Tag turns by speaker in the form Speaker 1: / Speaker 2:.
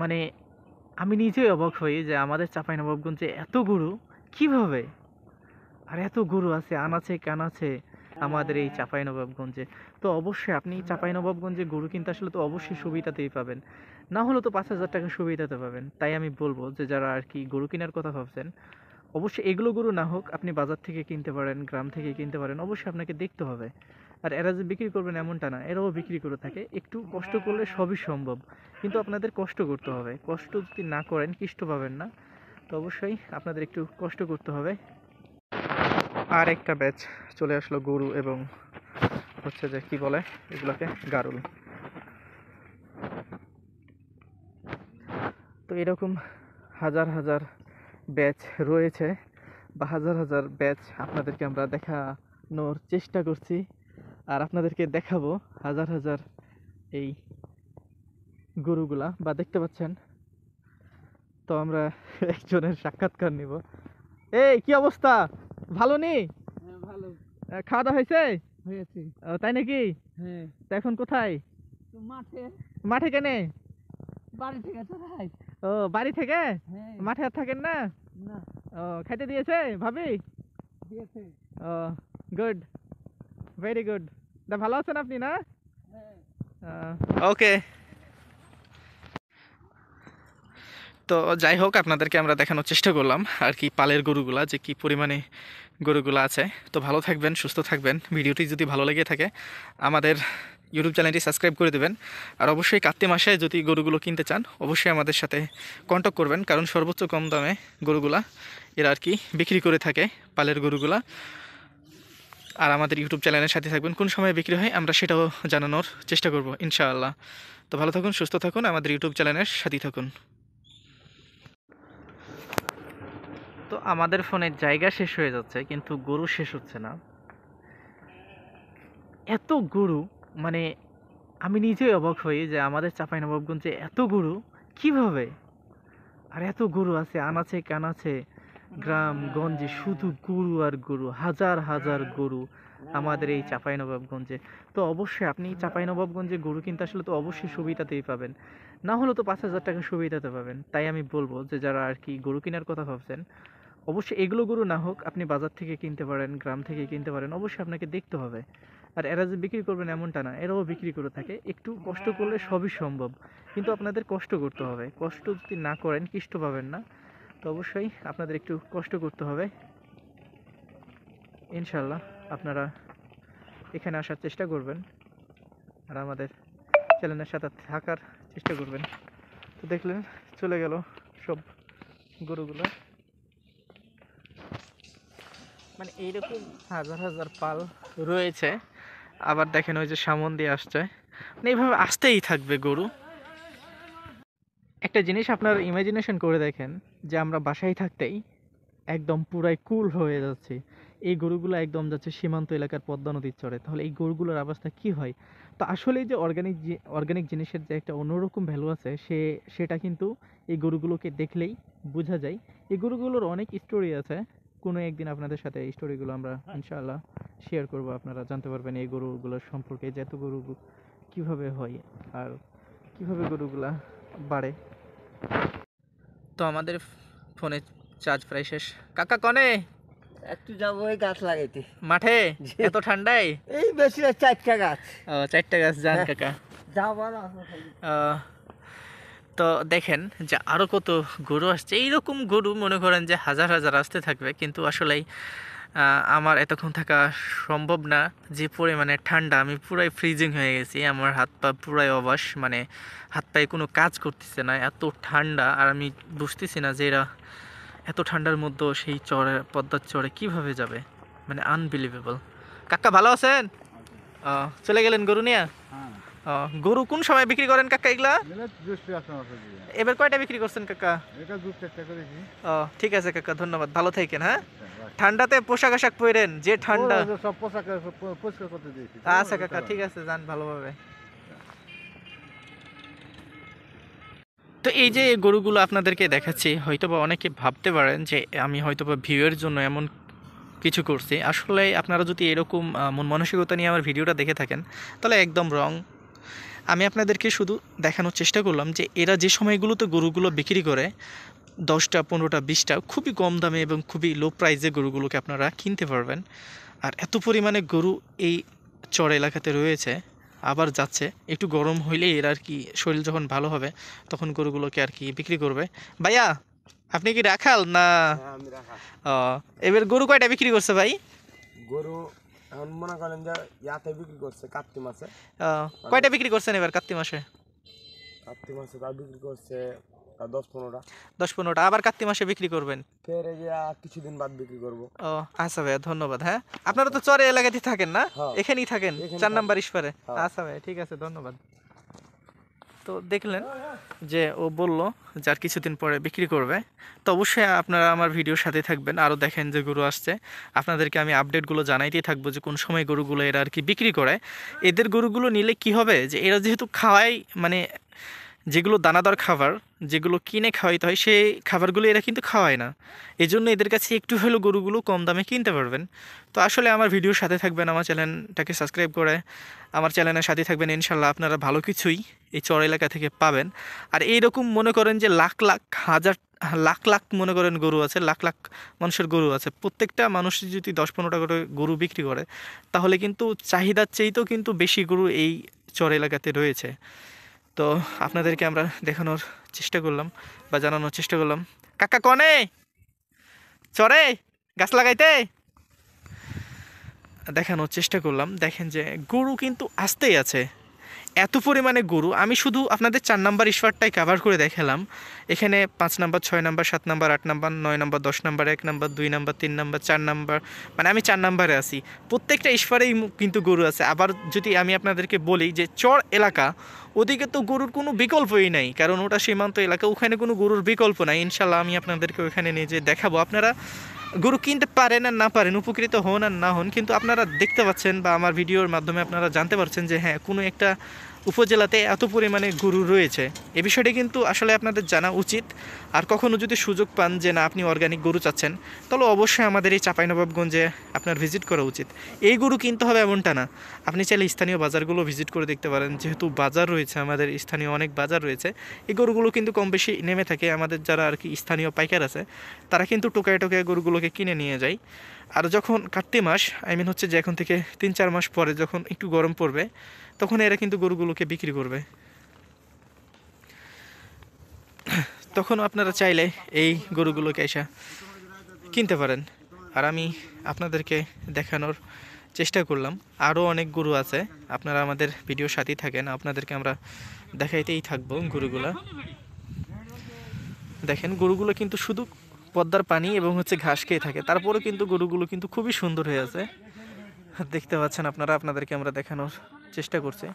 Speaker 1: মানে আমি নিজেই অবাক হই যে আমাদের চাঁপাইনবাবগঞ্জে এত গরু কিভাবে আর এত গরু আছে আন আছে কান আছে আমাদের এই হ্যাঁ। চাঁপাইনবাবগঞ্জে তো অবশ্যই আপনি চাঁপাইনবাবগঞ্জে গরু কিনতে আসলে তো অবশ্যই সুবিধাতেই পাবেন না হলে তো পাঁচ হাজার টাকা সুবিধাতে পাবেন তাই আমি বলবো যে যারা আর কি গরু কেনার কথা ভাবছেন অবশ্যই এগুলো গরু না হোক আপনি বাজার থেকে কিনতে পারেন গ্রাম থেকে কিনতে পারেন অবশ্যই আপনাকে দেখতে হবে আর এরা যে বিক্রি করবেন এমনটা না এরাও বিক্রি করে থাকে একটু কষ্ট করলে সবই সম্ভব কিন্তু আপনাদের কষ্ট করতে হবে কষ্ট যদি না করেন কৃষ্ট পাবেন না তো অবশ্যই আপনাদের একটু কষ্ট করতে হবে আর একটা ব্যাচ চলে আসলো গরু এবং হচ্ছে যে কি বলে এগুলোকে গারুল তো এরকম হাজার হাজার ব্যাচ রয়েছে বা হাজার হাজার ব্যাচ আপনাদেরকে আমরা দেখানোর চেষ্টা করছি আর আপনাদেরকে দেখাবো হাজার হাজার এই গরুগুলা বা দেখতে পাচ্ছেন তো আমরা একজনের সাক্ষাৎকার নিব এই কি অবস্থা ভালো নেই হ্যাঁ, ভালো খাওয়া দাওয়া হয়েছে হয়েছে তাই নাকি হ্যাঁ তা এখন কোথায় মাঠে মাঠে কেনে বাড়ি থেকে ও বাড়ি থেকে হ্যাঁ। মাঠে আর থাকেন না না ও খাইতে দিয়েছে ভাবি দিয়েছে ও গুড ভেরি গুড দা ভালো আছেন আপনি না ওকে তো যাই হোক আপনাদেরকে আমরা দেখানোর চেষ্টা করলাম আর কি পালের গরুগুলা যে কি পরিমাণে গরুগুলো আছে তো ভালো থাকবেন সুস্থ থাকবেন ভিডিওটি যদি ভালো লেগে থাকে আমাদের ইউটিউব চ্যানেলটি সাবস্ক্রাইব করে দেবেন আর অবশ্যই কার্তিক মাসে যদি গরুগুলো কিনতে চান অবশ্যই আমাদের সাথে কন্ট্যাক্ট করবেন কারণ সর্বোচ্চ কম দামে গরুগুলা এরা আর কি বিক্রি করে থাকে পালের গরুগুলা আর আমাদের ইউটিউব চ্যানেলের সাথে থাকবেন কোন সময় বিক্রি হয় আমরা সেটাও জানানোর চেষ্টা করব ইনশাআল্লাহ তো ভালো থাকুন সুস্থ থাকুন আমাদের ইউটিউব চ্যানেলের সাথেই থাকুন তো আমাদের ফোনের জায়গা শেষ হয়ে যাচ্ছে কিন্তু গরু শেষ হচ্ছে না এত গরু মানে আমি নিজেই অবাক হই যে আমাদের চাপাই নবাবগঞ্জে এত গরু কিভাবে আর এত গরু আছে আনাছে কানাছে গ্রামগঞ্জে শুধু গরু আর গরু হাজার হাজার গরু আমাদের এই চাঁপাইনবাবগঞ্জে তো অবশ্যই আপনি চাঁপাইনবাবগঞ্জে গরু কিনতে আসলে তো অবশ্যই সুবিধাতেই পাবেন না হলে তো পাঁচ হাজার টাকা সুবিধাতে পাবেন তাই আমি বলবো যে যারা আর কি গরু কেনার কথা ভাবছেন অবশ্যই এগুলো গরু না হোক আপনি বাজার থেকে কিনতে পারেন গ্রাম থেকে কিনতে পারেন অবশ্যই আপনাকে দেখতে হবে আর এরা যে বিক্রি করবেন এমনটা না এরাও বিক্রি করে থাকে একটু কষ্ট করলে সবই সম্ভব কিন্তু আপনাদের কষ্ট করতে হবে কষ্ট যদি না করেন কিষ্ট পাবেন না তো অবশ্যই আপনাদের একটু কষ্ট করতে হবে ইনশাল্লাহ আপনারা এখানে আসার চেষ্টা করবেন আর আমাদের চ্যানেলের সাথে থাকার চেষ্টা করবেন তো দেখলেন চলে গেল সব গরুগুলো মানে এইরকম হাজার হাজার পাল রয়েছে আবার দেখেন ওই যে সামন দিয়ে আসছে মানে এইভাবে আসতেই থাকবে গরু একটা জিনিস আপনার ইমাজিনেশন করে দেখেন যে আমরা বাসায় থাকতেই একদম পুরাই কুল হয়ে যাচ্ছে এই গরুগুলো একদম যাচ্ছে সীমান্ত এলাকার পদ্মা নদীর চরে তাহলে এই গরুগুলোর অবস্থা কি হয় তো আসলে যে অর্গানিক অর্গানিক জিনিসের যে একটা অন্যরকম ভ্যালু আছে সে সেটা কিন্তু এই গরুগুলোকে দেখলেই বোঝা যায় এই গরুগুলোর অনেক স্টোরি আছে কোনো একদিন আপনাদের সাথে এই স্টোরিগুলো আমরা হ্যাঁ। ইনশাআল্লাহ শেয়ার করব আপনারা জানতে পারবেন এই গরুগুলোর সম্পর্কে যে এত গরু কীভাবে হয় আর কীভাবে গরুগুলা বাড়ে তো আমাদের ফোনে চার্জ প্রায় শেষ কাকা কনে একটু যাবো ওই গাছ লাগাইতে মাঠে এত ঠান্ডায় এই বেশি চারটা গাছ ও চারটা গাছ যান হ্যাঁ। কাকা যাবার তো দেখেন যে আরও কত গরু আসছে এইরকম গরু মনে করেন যে হাজার হাজার আসতে থাকবে কিন্তু আসলেই আমার এতক্ষণ থাকা সম্ভব না যে পরিমাণে ঠান্ডা আমি পুরাই ফ্রিজিং হয়ে গেছি আমার হাত পা পুরাই অবাস মানে হাত পায়ে কোনো কাজ করতেছে না এত ঠান্ডা আর আমি বুঝতেছি না যে এরা এত ঠান্ডার মধ্যে সেই চরে পদ্মার চরে কীভাবে যাবে মানে আনবিলিভেবল কাকা ভালো আছেন আচ্ছা। চলে গেলেন গরু নিয়ে হ্যাঁ। গরু কোন সময় বিক্রি করেন কাকা এগুলা এবার কয়টা বিক্রি করছেন কাকা ঠিক আছে কাকা ধন্যবাদ ভালো থাকেন হ্যাঁ ঠান্ডাতে পোশাক আশাক পরেন যে ঠান্ডা সব পোশাক পোশাক করতে দিয়েছি আচ্ছা কাকা ঠিক আছে যান ভালোভাবে তো এই যে গরুগুলো আপনাদেরকে দেখাচ্ছি হয়তোবা অনেকে ভাবতে পারেন যে আমি হয়তোবা ভিউয়ের জন্য এমন কিছু করছি আসলে আপনারা যদি এরকম মন মানসিকতা নিয়ে আমার ভিডিওটা দেখে থাকেন তাহলে একদম রং আমি আপনাদেরকে শুধু দেখানোর চেষ্টা করলাম যে এরা যে সময়গুলোতে গরুগুলো বিক্রি করে দশটা পনেরোটা বিশটা খুবই কম দামে এবং খুবই লো প্রাইজে গরুগুলোকে আপনারা কিনতে পারবেন আর এত পরিমাণে গরু এই চর এলাকাতে রয়েছে আবার যাচ্ছে একটু গরম হইলে এর আর কি শরীর যখন ভালো হবে তখন গরুগুলোকে আর কি বিক্রি করবে ভাইয়া আপনি কি রাখাল না হ্যাঁ, এবার গরু কয়টা বিক্রি করছে ভাই গরু এখন মনে করেন যে ইয়াতে বিক্রি করছে কার্তিক মাসে কয়টা বিক্রি করছেন এবার কার্তিক মাসে কার্তিক মাসে তা বিক্রি করছে যে ও আচ্ছা হ্যাঁ? আপনারা তো চরে এলাকাতে থাকেন না হ্যাঁ। এখানেই থাকেন চার নাম্বার ইস্পারে হ্যাঁ। আচ্ছা ভাই ঠিক আছে ধন্যবাদ তো দেখলেন যে ও বলল আর কিছুদিন পরে বিক্রি করবে তো অবশ্যই আপনারা আমার ভিডিও সাথে থাকবেন আরও দেখেন যে গরু আসছে আপনাদেরকে আমি আপডেটগুলো জানাইতেই থাকবো যে কোন সময় গরুগুলো এরা আর কি বিক্রি করে এদের গরুগুলো নিলে কি হবে যে এরা যেহেতু খাওয়াই মানে যেগুলো দানাদার খাবার যেগুলো কিনে খাওয়াইতে হয় সেই খাবারগুলো এরা কিন্তু খাওয়ায় না এই জন্য এদের কাছে একটু হলেও গরুগুলো কম দামে কিনতে পারবেন তো আসলে আমার ভিডিওর সাথে থাকবেন আমার চ্যানেলটাকে সাবস্ক্রাইব করে আমার চ্যানেলের সাথে থাকবেন ইনশাল্লাহ আপনারা ভালো কিছুই এই চর এলাকা থেকে পাবেন আর এইরকম মনে করেন যে লাখ লাখ হাজার লাখ লাখ মনে করেন গরু আছে লাখ লাখ মানুষের গরু আছে প্রত্যেকটা মানুষ যদি দশ পনেরোটা করে গরু বিক্রি করে তাহলে কিন্তু চাহিদার চেয়েই তো কিন্তু বেশি গরু এই চর এলাকাতে রয়েছে তো আপনাদেরকে আমরা দেখানোর চেষ্টা করলাম বা জানানোর চেষ্টা করলাম কাকা কনে চরে গাছ লাগাইতে দেখানোর চেষ্টা করলাম দেখেন যে গরু কিন্তু আসতেই আছে এত পরিমাণে গরু আমি শুধু আপনাদের চার নাম্বার ইস্পারটাই কাভার করে দেখালাম এখানে পাঁচ নাম্বার ছয় নাম্বার সাত নাম্বার আট নাম্বার নয় নাম্বার দশ নাম্বার এক নাম্বার দুই নাম্বার তিন নাম্বার চার নাম্বার মানে আমি চার নাম্বারে আছি প্রত্যেকটা ইস্পারেই কিন্তু গরু আছে আবার যদি আমি আপনাদেরকে বলি যে চর এলাকা ওদিকে তো গরুর কোনো বিকল্পই নাই কারণ ওটা সীমান্ত এলাকা ওখানে কোনো গরুর বিকল্প নাই ইনশাল্লাহ আমি আপনাদেরকে ওখানে নিয়ে যে দেখাবো আপনারা গরু কিনতে পারেন আর না পারেন উপকৃত হন আর না হন কিন্তু আপনারা দেখতে পাচ্ছেন বা আমার ভিডিওর মাধ্যমে আপনারা জানতে পারছেন যে হ্যাঁ কোনো একটা উপজেলাতে এত পরিমাণে গরু রয়েছে এ বিষয়টি কিন্তু আসলে আপনাদের জানা উচিত আর কখনও যদি সুযোগ পান যে না আপনি অর্গানিক গরু চাচ্ছেন তাহলে অবশ্যই আমাদের এই চাঁপাইনবাবগঞ্জে আপনার ভিজিট করা উচিত এই গরু কিনতে হবে এমনটা না আপনি চাইলে স্থানীয় বাজারগুলো ভিজিট করে দেখতে পারেন যেহেতু বাজার রয়েছে আমাদের স্থানীয় অনেক বাজার রয়েছে এই গরুগুলো কিন্তু কম বেশি নেমে থাকে আমাদের যারা আর কি স্থানীয় পাইকার আছে তারা কিন্তু টোকায় টোকায় গরুগুলোকে কিনে নিয়ে যায় আর যখন কার্তিক মাস আই মিন হচ্ছে যে এখন থেকে তিন চার মাস পরে যখন একটু গরম পড়বে তখন এরা কিন্তু গরুগুলোকে বিক্রি করবে তখন আপনারা চাইলে এই গরুগুলোকে এসা কিনতে পারেন আর আমি আপনাদেরকে দেখানোর চেষ্টা করলাম আরও অনেক গরু আছে আপনারা আমাদের ভিডিও সাথেই থাকেন আপনাদেরকে আমরা দেখাইতেই থাকবো গরুগুলা দেখেন গরুগুলো কিন্তু শুধু পদ্মার পানি এবং হচ্ছে ঘাস খেয়ে থাকে তারপরেও কিন্তু গরুগুলো কিন্তু খুবই সুন্দর হয়ে আছে দেখতে পাচ্ছেন আপনারা আপনাদেরকে আমরা দেখানোর চেষ্টা করছি